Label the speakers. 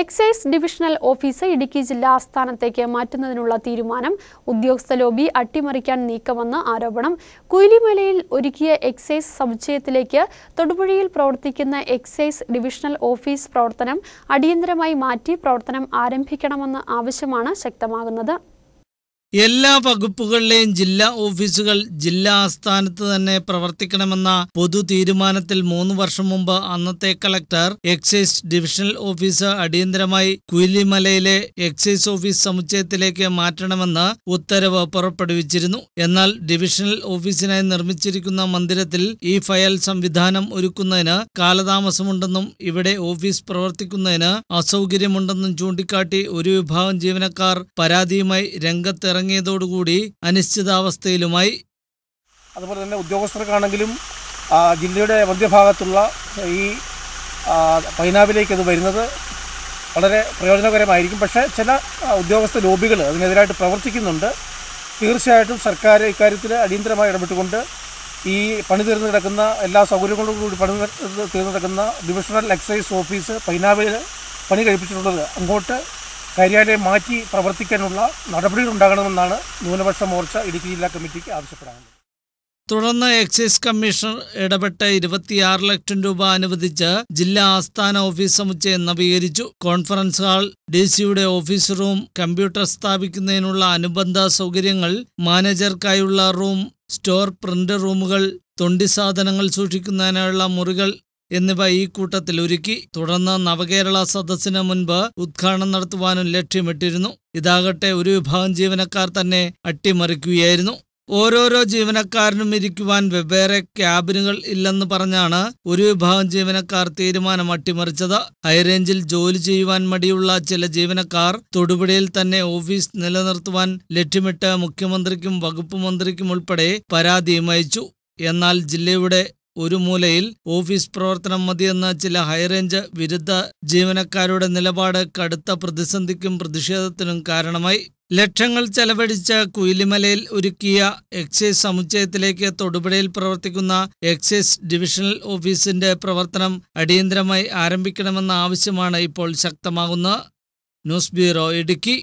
Speaker 1: excise divisional office Idukki ജില്ലാ ആസ്ഥാനത്തേക്ക് മാറ്റുന്നതിനുള്ള തീരുമാനം ഉദ്യോഗസ്ഥ ലോബി അട്ടിമറിക്കാൻ നീക്കമെന്ന് ആരോപണം കുയിലിമലയിൽ ഒരുക്കിയ എക്സൈസ് സമുച്ചയത്തിലേക്ക് തൊടുപുഴയിൽ പ്രവർത്തിക്കുന്ന എക്സൈസ് ഡിവിഷണൽ ഓഫീസ് പ്രവർത്തനം അടിയന്തരമായി മാറ്റി പ്രവർത്തനം ആരംഭിക്കണമെന്ന ആവശ്യമാണ് ശക്തമാകുന്നത്
Speaker 2: എല്ലാ വകുപ്പുകളിലെയും ജില്ലാ ഓഫീസുകൾ ജില്ലാ ആസ്ഥാനത്ത് തന്നെ പ്രവർത്തിക്കണമെന്ന പൊതു തീരുമാനത്തിൽ മൂന്ന് വർഷം മുമ്പ് അന്നത്തെ കളക്ടർ എക്സൈസ് ഡിവിഷണൽ ഓഫീസ് അടിയന്തരമായി കുയിലിമലയിലെ എക്സൈസ് ഓഫീസ് സമുച്ചയത്തിലേക്ക് മാറ്റണമെന്ന് ഉത്തരവ് പുറപ്പെടുവിച്ചിരുന്നു എന്നാൽ ഡിവിഷണൽ ഓഫീസിനായി നിർമ്മിച്ചിരിക്കുന്ന മന്ദിരത്തിൽ ഈ ഫയൽ സംവിധാനം ഒരുക്കുന്നതിന് കാലതാമസമുണ്ടെന്നും ഇവിടെ ഓഫീസ് പ്രവർത്തിക്കുന്നതിന് അസൗകര്യമുണ്ടെന്നും ചൂണ്ടിക്കാട്ടി ഒരു വിഭാഗം ജീവനക്കാർ പരാതിയുമായി രംഗത്ത് ഇറങ്ങിയതോടുകൂടി അനിശ്ചിതാവസ്ഥയിലുമായി അതുപോലെ തന്നെ ഉദ്യോഗസ്ഥർക്കാണെങ്കിലും
Speaker 3: ജില്ലയുടെ മധ്യഭാഗത്തുള്ള ഈ പൈനാവിലേക്ക് അത് വരുന്നത് വളരെ പ്രയോജനകരമായിരിക്കും പക്ഷേ ചില ഉദ്യോഗസ്ഥ ലോബികൾ അതിനെതിരായിട്ട് പ്രവർത്തിക്കുന്നുണ്ട് തീർച്ചയായിട്ടും സർക്കാർ ഇക്കാര്യത്തിൽ അടിയന്തരമായി ഇടപെട്ടുകൊണ്ട് ഈ പണി തീർന്നു കിടക്കുന്ന എല്ലാ സൗകര്യങ്ങളോടും കൂടി പണി തീർന്നു കിടക്കുന്ന ഡിവിഷണൽ എക്സൈസ് ഓഫീസ് പൈനാവിൽ പണി കഴിപ്പിച്ചിട്ടുള്ളത് അങ്ങോട്ട് കാര്യാലയം മാറ്റി പ്രവർത്തിക്കാനുള്ള നടപടികൾ ഉണ്ടാകണമെന്നാണ് ന്യൂനപക്ഷ മോർച്ച ഇടുക്കി ജില്ലാ കമ്മിറ്റിക്ക് ആവശ്യപ്പെടാറുള്ളത്
Speaker 2: തുടർന്ന് എക്സൈസ് കമ്മീഷണർ ഇടപെട്ട് ഇരുപത്തിയാറ് ലക്ഷം രൂപ അനുവദിച്ച് ജില്ലാ ആസ്ഥാന ഓഫീസ് സമുച്ചയം നവീകരിച്ചു കോൺഫറൻസ് ഹാൾ ഡി സിയുടെ ഓഫീസ് റൂം കമ്പ്യൂട്ടർ സ്ഥാപിക്കുന്നതിനുള്ള അനുബന്ധ സൗകര്യങ്ങൾ മാനേജർക്കായുള്ള റൂം സ്റ്റോർ പ്രിന്റ് റൂമുകൾ തൊണ്ടി സാധനങ്ങൾ സൂക്ഷിക്കുന്നതിനുള്ള മുറികൾ എന്നിവ ഈ കൂട്ടത്തിൽ ഒരുക്കി തുടർന്ന് നവകേരള സദസ്സിന് മുൻപ് ഉദ്ഘാടനം നടത്തുവാനും ലക്ഷ്യമിട്ടിരുന്നു ഇതാകട്ടെ ഒരു വിഭാഗം ജീവനക്കാർ തന്നെ അട്ടിമറിക്കുകയായിരുന്നു ഓരോരോ ജീവനക്കാരനും ഇരിക്കുവാൻ വെവ്വേറെ ക്യാബിനുകൾ ഇല്ലെന്ന് പറഞ്ഞാണ് ഒരു വിഭാഗം ജീവനക്കാർ തീരുമാനം അട്ടിമറിച്ചത് ഹൈറേഞ്ചിൽ ജോലി ചെയ്യുവാൻ മടിയുള്ള ചില ജീവനക്കാർ തൊടുപുഴയിൽ തന്നെ ഓഫീസ് നിലനിർത്തുവാൻ ലക്ഷ്യമിട്ട് മുഖ്യമന്ത്രിക്കും വകുപ്പ് മന്ത്രിക്കും ഉൾപ്പെടെ പരാതിയും അയച്ചു എന്നാൽ ജില്ലയുടെ ഒരു മൂലയിൽ ഓഫീസ് പ്രവർത്തനം മതിയെന്ന ചില ഹൈറേഞ്ച് വിരുദ്ധ ജീവനക്കാരുടെ നിലപാട് കടുത്ത പ്രതിസന്ധിക്കും പ്രതിഷേധത്തിനും കാരണമായി ലക്ഷങ്ങൾ ചെലവഴിച്ച കുയിലിമലയിൽ ഒരുക്കിയ എക്സൈസ് സമുച്ചയത്തിലേക്ക് തൊടുപുഴയിൽ പ്രവർത്തിക്കുന്ന എക്സൈസ് ഡിവിഷണൽ ഓഫീസിന്റെ പ്രവർത്തനം അടിയന്തരമായി ആരംഭിക്കണമെന്ന ആവശ്യമാണ് ഇപ്പോൾ ശക്തമാകുന്നത് ന്യൂസ് ബ്യൂറോ ഇടുക്കി